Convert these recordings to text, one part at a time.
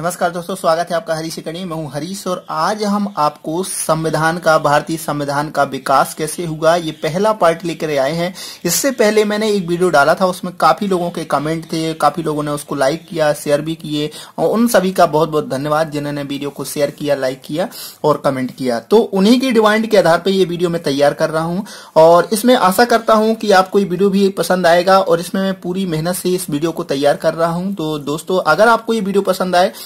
नमस्कार दोस्तों स्वागत है आपका हरीश कणी मैं हूं हरीश और आज हम आपको संविधान का भारतीय संविधान का विकास कैसे हुआ ये पहला पार्ट लेकर आए हैं इससे पहले मैंने एक वीडियो डाला था उसमें काफी लोगों के कमेंट थे काफी लोगों ने उसको लाइक किया शेयर भी किए और उन सभी का बहुत बहुत धन्यवाद जिन्होंने वीडियो को शेयर किया लाइक किया और कमेंट किया तो उन्हीं की डिमांड के आधार पर ये वीडियो मैं तैयार कर रहा हूँ और इसमें आशा करता हूँ कि आपको ये वीडियो भी पसंद आएगा और इसमें मैं पूरी मेहनत से इस वीडियो को तैयार कर रहा हूँ तो दोस्तों अगर आपको ये वीडियो पसंद आए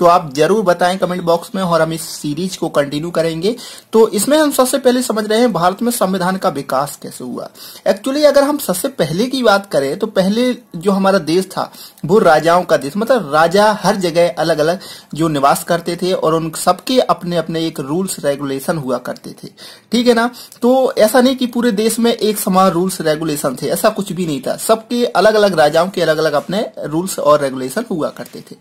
तो आप जरूर बताएं कमेंट बॉक्स में और हम इस सीरीज को कंटिन्यू करेंगे तो इसमें हम सबसे पहले समझ रहे हैं भारत में संविधान का विकास कैसे हुआ एक्चुअली अगर हम सबसे पहले की बात करें तो पहले जो हमारा देश था वो राजाओं का देश मतलब राजा हर जगह अलग अलग जो निवास करते थे और उन सबके अपने अपने एक रूल्स रेगुलेशन हुआ करते थे ठीक है ना तो ऐसा नहीं कि पूरे देश में एक समान रूल्स रेगुलेशन थे ऐसा कुछ भी नहीं था सबके अलग अलग राजाओं के अलग अलग अपने रूल्स और रेगुलेशन हुआ करते थे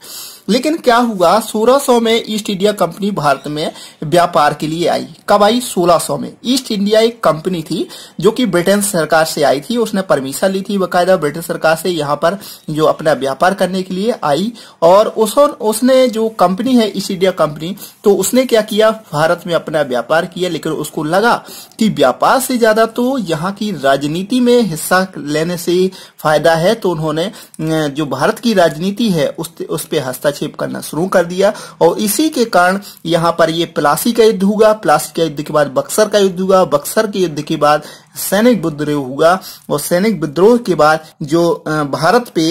लेकिन क्या हुआ सोलह 1600 में ईस्ट इंडिया कंपनी भारत में व्यापार के लिए आई कब आई 1600 में ईस्ट इंडिया एक कंपनी थी जो कि ब्रिटेन सरकार से आई थी उसने परमिशन ली थी बकायदा ब्रिटेन सरकार से यहाँ पर जो अपना व्यापार करने के लिए आई और उस, उसने जो कंपनी है ईस्ट इंडिया कंपनी तो उसने क्या किया भारत में अपना व्यापार किया लेकिन उसको लगा कि व्यापार से ज्यादा तो यहाँ की राजनीति में हिस्सा लेने से फायदा है तो उन्होंने जो भारत की राजनीति है उस, उस पर हस्तक्षेप करना शुरू कर कर दिया और इसी के कारण यहाँ पर ये प्लासी का युद्ध हुआ प्लासी के युद्ध के बाद बक्सर का युद्ध हुआ बक्सर के युद्ध के बाद सैनिक विद्रोह हुआ और सैनिक विद्रोह के बाद जो भारत पे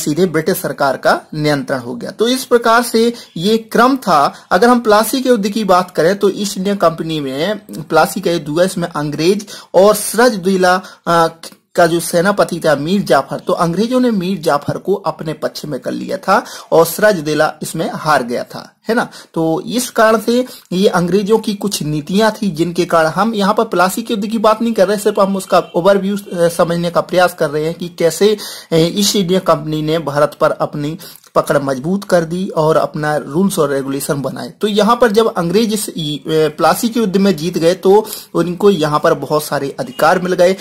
सीधे ब्रिटिश सरकार का नियंत्रण हो गया तो इस प्रकार से ये क्रम था अगर हम प्लासी के युद्ध की बात करें तो ईस्ट इंडिया कंपनी में प्लासी का युद्ध हुआ इसमें अंग्रेज और सराज का जो सेनापति था मीर जाफर तो अंग्रेजों ने मीर जाफर को अपने पक्ष में कर लिया था और देला इसमें हार गया था है ना तो इस कारण से ये अंग्रेजों की कुछ नीतियां थी जिनके कारण हम यहाँ पर के युद्ध की बात नहीं कर रहे सिर्फ हम उसका ओवरव्यू समझने का प्रयास कर रहे हैं कि कैसे ईस्ट इंडिया कंपनी ने भारत पर अपनी पकड़ मजबूत कर दी और अपना रूल्स और रेगुलेशन बनाए तो यहाँ पर जब अंग्रेज इस प्लासी के युद्ध में जीत गए तो उनको यहाँ पर बहुत सारे अधिकार मिल गए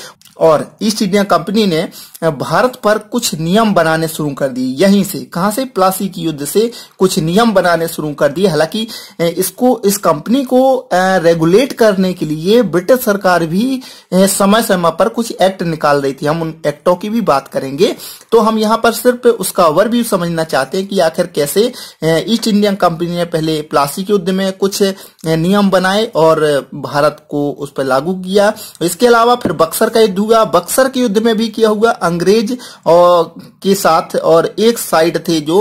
और ईस्ट इंडिया कंपनी ने भारत पर कुछ नियम बनाने शुरू कर दिए यहीं से कहा से प्लासी की युद्ध से कुछ नियम बनाने शुरू कर दिए हालांकि इसको इस कंपनी को रेगुलेट करने के लिए ब्रिटिश सरकार भी समय समय पर कुछ एक्ट निकाल रही थी हम उन एक्टों की भी बात करेंगे तो हम यहां पर सिर्फ उसका भी समझना चाहते हैं कि आखिर कैसे ईस्ट इंडियन कंपनी ने पहले प्लासी के युद्ध में कुछ नियम बनाए और भारत को उस पर लागू किया इसके अलावा फिर बक्सर का युद्ध हुआ बक्सर के युद्ध में भी किया हुआ अंग्रेज और के साथ और एक साइड थे जो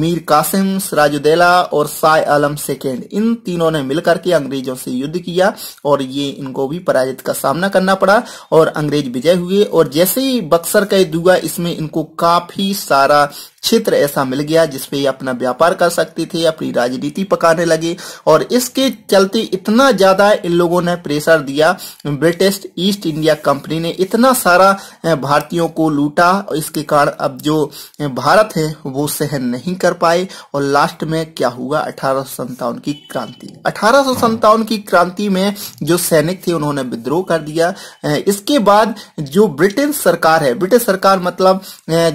मीर कासिम सराजुद्दौला और साय आलम सेकेंड इन तीनों ने मिलकर के अंग्रेजों से युद्ध किया और ये इनको भी पराजित का सामना करना पड़ा और अंग्रेज विजय हुए और जैसे ही बक्सर का दुआ इसमें इनको काफी सारा क्षेत्र ऐसा मिल गया जिसपे ये अपना व्यापार कर सकती थी अपनी राजनीति पकाने लगी और इसके चलते इतना ज्यादा इन लोगों ने प्रेशर दिया ब्रिटिश ईस्ट इंडिया कंपनी ने इतना सारा भारतीयों को लूटा इसके कारण अब जो भारत है वो सहन नहीं कर पाए और लास्ट में क्या हुआ अठारह की क्रांति अठारह की क्रांति में जो सैनिक थे उन्होंने विद्रोह कर दिया इसके बाद जो ब्रिटेन सरकार है ब्रिटिश सरकार मतलब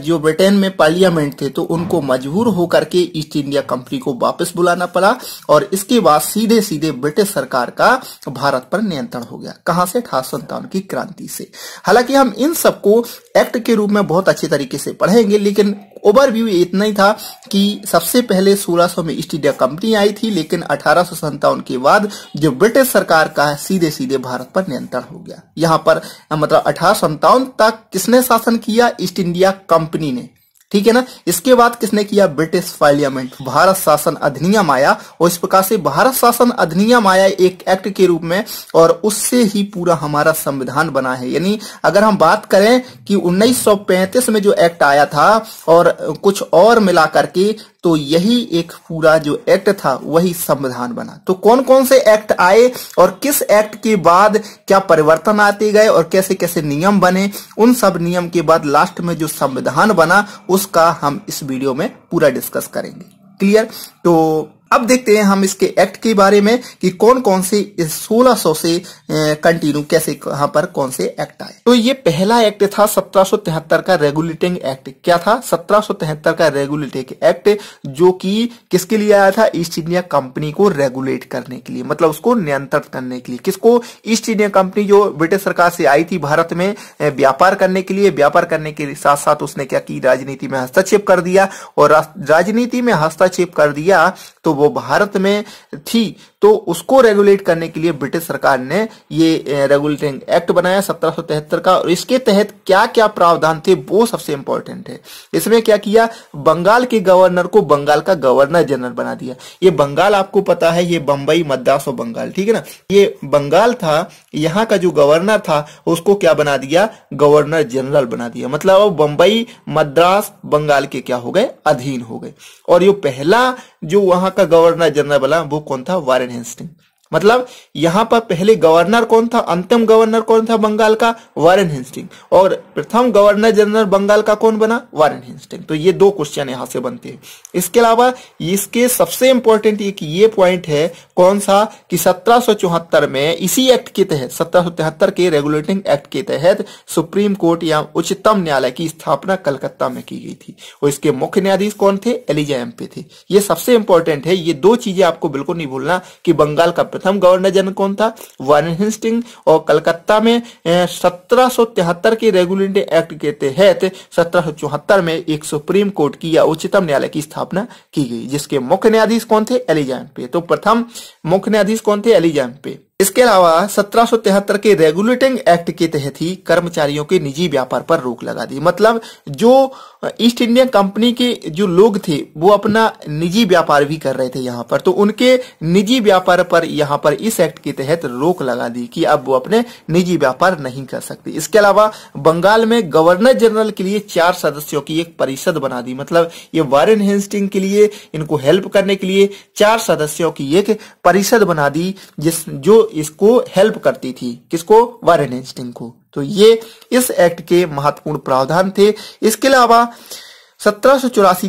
जो ब्रिटेन में पार्लियामेंट मालिक थे तो उनको मजबूर होकर के ईस्ट इंडिया कंपनी को वापस बुलाना पड़ा और इसके बाद सीधे सीधे ब्रिटिश सरकार का भारत पर नियंत्रण हो गया कहां से अठारह की क्रांति से हालांकि हम इन सबको एक्ट के रूप में बहुत अच्छे तरीके से पढ़ेंगे लेकिन ओवरव्यू इतना ही था कि सबसे पहले 1600 में ईस्ट इंडिया कंपनी आई थी लेकिन अठारह के बाद जो ब्रिटिश सरकार का है सीधे सीधे भारत पर नियंत्रण हो गया यहां पर मतलब अठारह तक किसने शासन किया ईस्ट इंडिया कंपनी ने ठीक है ना इसके बाद किसने किया ब्रिटिश पार्लियामेंट भारत शासन अधिनियम आया और इस प्रकार से भारत शासन अधिनियम आया एक एक्ट के रूप में और उससे ही पूरा हमारा संविधान बना है यानी अगर हम बात करें कि 1935 में जो एक्ट आया था और कुछ और मिलाकर के तो यही एक पूरा जो एक्ट था वही संविधान बना तो कौन कौन से एक्ट आए और किस एक्ट के बाद क्या परिवर्तन आते गए और कैसे कैसे नियम बने उन सब नियम के बाद लास्ट में जो संविधान बना उसका हम इस वीडियो में पूरा डिस्कस करेंगे क्लियर तो अब देखते हैं हम इसके एक्ट के बारे में कि कौन कौन से सोलह सौ से कंटिन्यू कैसे कहां पर कौन से एक्ट आए तो ये पहला एक्ट था सत्रह का रेगुलेटिंग एक्ट क्या था सत्रह का रेगुलेटिंग एक्ट जो कि किसके लिए आया था ईस्ट इंडिया कंपनी को रेगुलेट करने के लिए मतलब उसको नियंत्रित करने के लिए किसको ईस्ट इंडिया कंपनी जो ब्रिटिश सरकार से आई थी भारत में व्यापार करने के लिए व्यापार करने के साथ साथ उसने क्या की राजनीति में हस्तक्षेप कर दिया और राजनीति में हस्तक्षेप कर दिया तो वो भारत में थी तो उसको रेगुलेट करने के लिए ब्रिटिश सरकार ने ये रेगुलेटिंग एक्ट बनाया सत्रह का और इसके तहत क्या क्या प्रावधान थे वो सबसे इंपॉर्टेंट है इसमें क्या किया बंगाल के गवर्नर को बंगाल का गवर्नर जनरल बना दिया ये बंगाल आपको पता है ये बंबई मद्रास और बंगाल ठीक है ना ये बंगाल था यहाँ का जो गवर्नर था उसको क्या बना दिया गवर्नर जनरल बना दिया मतलब अब बंबई मद्रास बंगाल के क्या हो गए अधीन हो गए और जो पहला जो वहां का गवर्नर जनरल बना वो कौन था वारेन instinct मतलब यहां पर पहले गवर्नर कौन था अंतिम गवर्नर कौन था बंगाल का वारेन हिंस्टिंग और प्रथम गवर्नर जनरल बंगाल का कौन बना वारेन हिंस्टिंग तो ये दो क्वेश्चन यहां से बनते हैं इसके अलावा इसके सबसे इंपॉर्टेंट एक ये पॉइंट है कौन सा कि सत्रह में इसी एक्ट के तहत सत्रह के रेगुलेटिंग एक्ट के तहत सुप्रीम कोर्ट या उच्चतम न्यायालय की स्थापना कलकत्ता में की गई थी और इसके मुख्य न्यायाधीश कौन थे एलिजा एम थे ये सबसे इंपॉर्टेंट है ये दो चीजें आपको बिल्कुल नहीं भूलना कि बंगाल का प्रथम गवर्नर जनरल कौन था वारन हिस्टिंग और कलकत्ता में सत्रह की रेगुलेटरी एक्ट के तहत सत्रह में एक सुप्रीम कोर्ट की या उच्चतम न्यायालय की स्थापना की गई जिसके मुख्य न्यायाधीश कौन थे एलिजाम पे तो प्रथम मुख्य न्यायाधीश कौन थे एलिजाम पे इसके अलावा सत्रह के रेगुलेटिंग एक्ट के तहत ही कर्मचारियों के निजी व्यापार पर रोक लगा दी मतलब जो ईस्ट इंडिया कंपनी के जो लोग थे वो अपना निजी व्यापार भी कर रहे थे यहाँ पर तो उनके निजी व्यापार पर यहाँ पर इस एक्ट के तहत रोक लगा दी कि अब वो अपने निजी व्यापार नहीं कर सकते इसके अलावा बंगाल में गवर्नर जनरल के लिए चार सदस्यों की एक परिषद बना दी मतलब ये वारेन हेस्टिंग के लिए इनको हेल्प करने के लिए चार सदस्यों की एक परिषद बना दी जिस जो इसको हेल्प करती थी किसको वारन एंस्टिंग को तो ये इस एक्ट के महत्वपूर्ण प्रावधान थे इसके अलावा सत्रह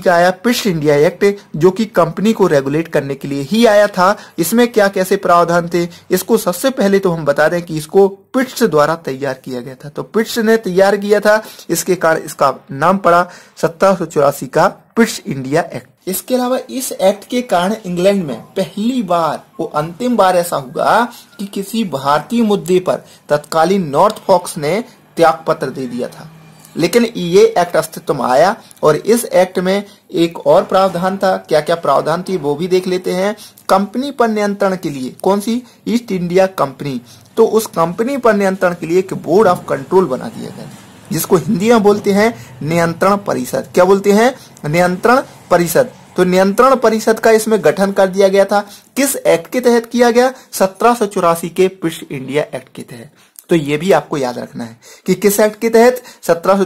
का आया पिस्ट इंडिया एक्ट जो कि कंपनी को रेगुलेट करने के लिए ही आया था इसमें क्या कैसे प्रावधान थे इसको सबसे पहले तो हम बता दें कि इसको पिट्स द्वारा तैयार किया गया था तो पिट्स ने तैयार किया था इसके कारण इसका नाम पड़ा सत्रह का पिट्स इंडिया एक्ट इसके अलावा इस एक्ट के कारण इंग्लैंड में पहली बार वो अंतिम बार ऐसा हुआ कि किसी भारतीय मुद्दे पर तत्कालीन नॉर्थ फॉक्स ने त्याग पत्र दे दिया था लेकिन ये एक्ट अस्तित्व में आया और इस एक्ट में एक और प्रावधान था क्या क्या प्रावधान थी वो भी देख लेते हैं कंपनी पर नियंत्रण के लिए कौन सी ईस्ट इंडिया कंपनी तो उस कंपनी पर नियंत्रण के लिए एक बोर्ड ऑफ कंट्रोल बना दिया गया जिसको हिंदी में बोलते हैं नियंत्रण परिषद क्या बोलते हैं नियंत्रण परिषद तो नियंत्रण परिषद का इसमें गठन कर दिया गया था किस एक्ट के तहत किया गया सत्रह के पिस्ट इंडिया एक्ट के तहत तो ये भी आपको याद रखना है कि किस एक्ट के तहत सत्रह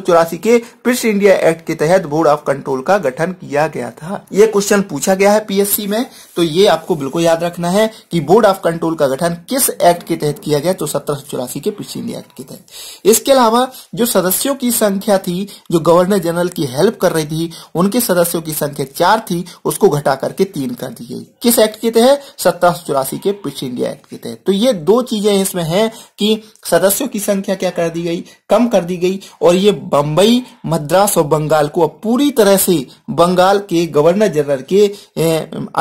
के प्रिस्ट इंडिया एक्ट के तहत बोर्ड ऑफ कंट्रोल का गठन किया गया था ये क्वेश्चन पूछा गया है पीएससी में तो ये आपको बिल्कुल याद रखना है कि बोर्ड ऑफ कंट्रोल का गठन किस एक्ट के तहत किया गया तो सत्रह के प्रिस्ट इंडिया एक्ट के तहत इसके अलावा जो सदस्यों की संख्या थी जो गवर्नर जनरल की हेल्प कर रही थी उनके सदस्यों की संख्या चार थी उसको घटा करके तीन कर दी गई किस एक्ट के तहत सत्रह के प्रिस्ट इंडिया एक्ट के तहत तो ये दो चीजें इसमें है कि सदस्यों की संख्या क्या कर दी गई कम कर दी गई और ये बंबई मद्रास और बंगाल को अब पूरी तरह से बंगाल के गवर्नर जनरल के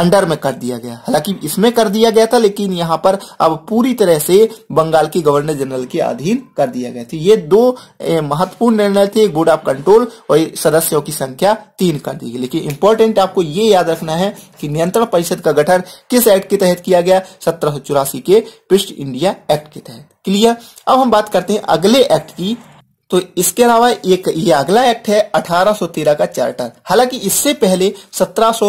अंडर में कर दिया गया हालांकि इसमें कर दिया गया था लेकिन यहाँ पर अब पूरी तरह से बंगाल के गवर्नर जनरल के अधीन कर दिया गया था ये दो महत्वपूर्ण निर्णय थे एक बोर्ड ऑफ कंट्रोल और सदस्यों की संख्या तीन कर दी गई लेकिन इंपॉर्टेंट आपको ये याद रखना है कि नियंत्रण परिषद का गठन किस एक्ट के तहत किया गया सत्रह के पिस्ट इंडिया एक्ट के तहत क्लियर अब हम बात करते हैं अगले एक्ट की तो इसके अलावा एक ये अगला एक्ट है अठारह का चार्टर हालांकि इससे पहले सत्रह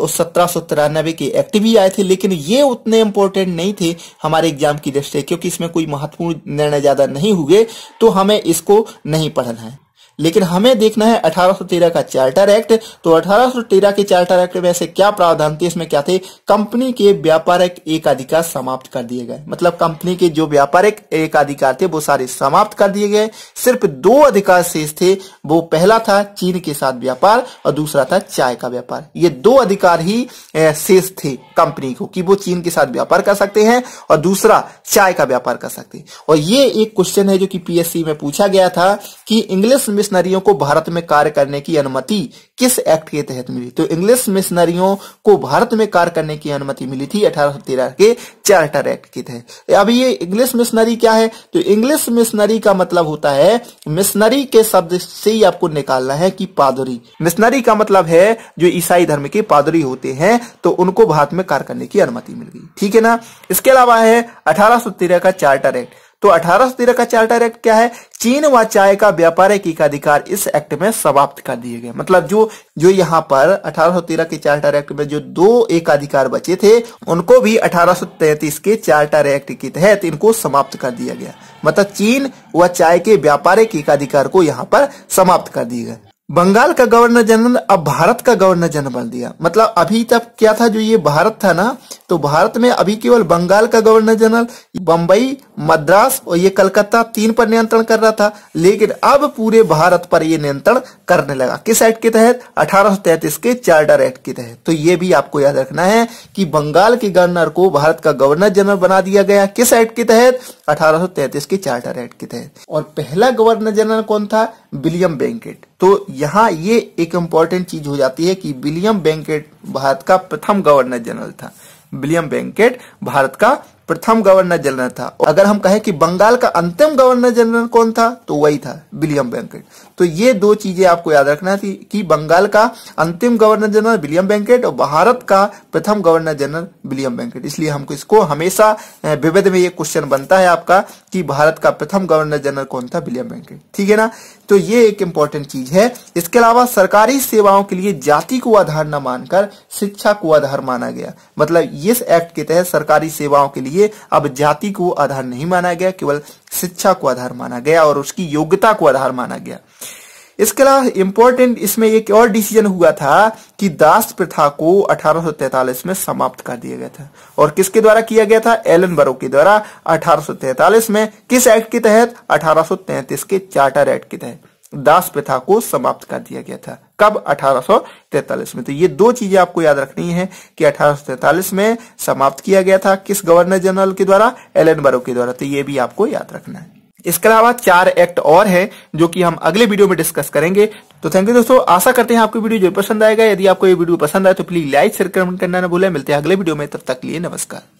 और सत्रह के एक्ट भी आए थे लेकिन ये उतने इम्पोर्टेंट नहीं थे हमारे एग्जाम की दृष्टि क्योंकि इसमें कोई महत्वपूर्ण निर्णय ज्यादा नहीं हुए तो हमें इसको नहीं पढ़ना है लेकिन हमें देखना है 1813 का चार्टर एक्ट तो 1813 के चार्टर एक्ट में ऐसे क्या प्रावधान थे इसमें क्या थे कंपनी के व्यापारिक एकाधिकार समाप्त कर दिए गए मतलब कंपनी के जो व्यापारिक एकाधिकार थे वो सारे समाप्त कर दिए गए सिर्फ दो अधिकार शेष थे वो पहला था चीन के साथ व्यापार और दूसरा था चाय का व्यापार ये दो अधिकार ही शेष थे कंपनी को कि वो चीन के साथ व्यापार कर सकते हैं और दूसरा चाय का व्यापार कर सकते हैं और ये एक क्वेश्चन है जो कि पीएससी में पूछा गया था कि इंग्लिश मिशनरियों को भारत में कार्य करने की अनुमति किस एक्ट के तहत मिली तो इंग्लिश मिशनरियों को भारत में कार्य करने की अनुमति मिली थी अठारह के चार्टर एक्ट के तहत अब ये इंग्लिश मिशनरी क्या है तो इंग्लिश मिशनरी का मतलब होता है मिशनरी के शब्द से ही आपको निकालना है कि पादरी मिशनरी का मतलब है जो ईसाई धर्म के पादरी होते हैं तो उनको भारत में कार्य करने की अनुमति मिल गई ठीक है ना इसके अलावा है अठारह का चार्टर एक्ट तो अठारह सौ तेरह का चार्टर एक्ट क्या है चीन व चाय का व्यापारिक एकाधिकार इस एक्ट में समाप्त कर दिए गए मतलब जो जो यहाँ पर अठारह के चार्टर एक्ट में जो दो एकाधिकार बचे थे उनको भी अठारह के चार्टर एक्ट के तहत इनको समाप्त कर दिया गया मतलब चीन व चाय के व्यापारिक एकाधिकार को यहाँ पर समाप्त कर दिया गया बंगाल का गवर्नर जनरल अब भारत का गवर्नर जनरल बन दिया मतलब अभी तक क्या था जो ये भारत था ना तो भारत में अभी केवल बंगाल का गवर्नर जनरल बम्बई मद्रास और ये कलकत्ता तीन पर नियंत्रण कर रहा था लेकिन अब पूरे भारत पर ये नियंत्रण करने लगा किस एक्ट के तहत अठारह के चार्टर एक्ट के तहत तो ये भी आपको याद रखना है कि बंगाल के गवर्नर को भारत का गवर्नर जनरल बना दिया गया किस एक्ट के तहत अठारह के चार्टर एक्ट के तहत और पहला गवर्नर जनरल कौन था विलियम बेंकेट तो यहाँ ये एक इम्पोर्टेंट चीज हो जाती है कि विलियम बैंकेट भारत का प्रथम गवर्नर जनरल था विलियम बैंकेट भारत का प्रथम गवर्नर जनरल था और अगर हम कहें कि बंगाल का अंतिम गवर्नर जनरल कौन था तो वही था विलियम बैंकेट तो ये दो चीजें आपको याद रखना थी कि बंगाल का अंतिम गवर्नर जनरल विलियम बैंकेट और भारत का प्रथम गवर्नर जनरल विलियम बैंकेट इसलिए हमको इसको हमेशा विविध में ये क्वेश्चन बनता है आपका कि भारत का प्रथम गवर्नर जनरल कौन था विलियम बैंकेट ठीक है ना तो ये एक इंपॉर्टेंट चीज है इसके अलावा सरकारी सेवाओं के लिए जाति को आधार न मानकर शिक्षा को आधार माना गया मतलब इस एक्ट के तहत सरकारी सेवाओं के लिए अब जाति को आधार नहीं माना गया केवल शिक्षा को आधार माना गया और उसकी योग्यता को आधार माना गया इसके अलावा इंपॉर्टेंट इसमें एक और डिसीजन हुआ था कि दास प्रथा को 1843 में समाप्त कर दिया गया था और किसके द्वारा किया गया था एलन बरो के द्वारा 1843 में किस एक्ट के तहत 1833 के चार्टर एक्ट के तहत दास प्रथा को समाप्त कर दिया गया था कब 1843 में तो ये दो चीजें आपको याद रखनी है कि 1843 में समाप्त किया गया था किस गवर्नर जनरल के द्वारा एलन बरो के द्वारा तो ये भी आपको याद रखना है इसके अलावा चार एक्ट और है जो कि हम अगले वीडियो में डिस्कस करेंगे तो थैंक यू दोस्तों आशा करते हैं आपको वीडियो जो पसंद आएगा यदि आपको ये वीडियो पसंद आए तो प्लीज लाइक शेयर कमेंट करना ना भूलें मिलते हैं अगले वीडियो में तब तक लिए नमस्कार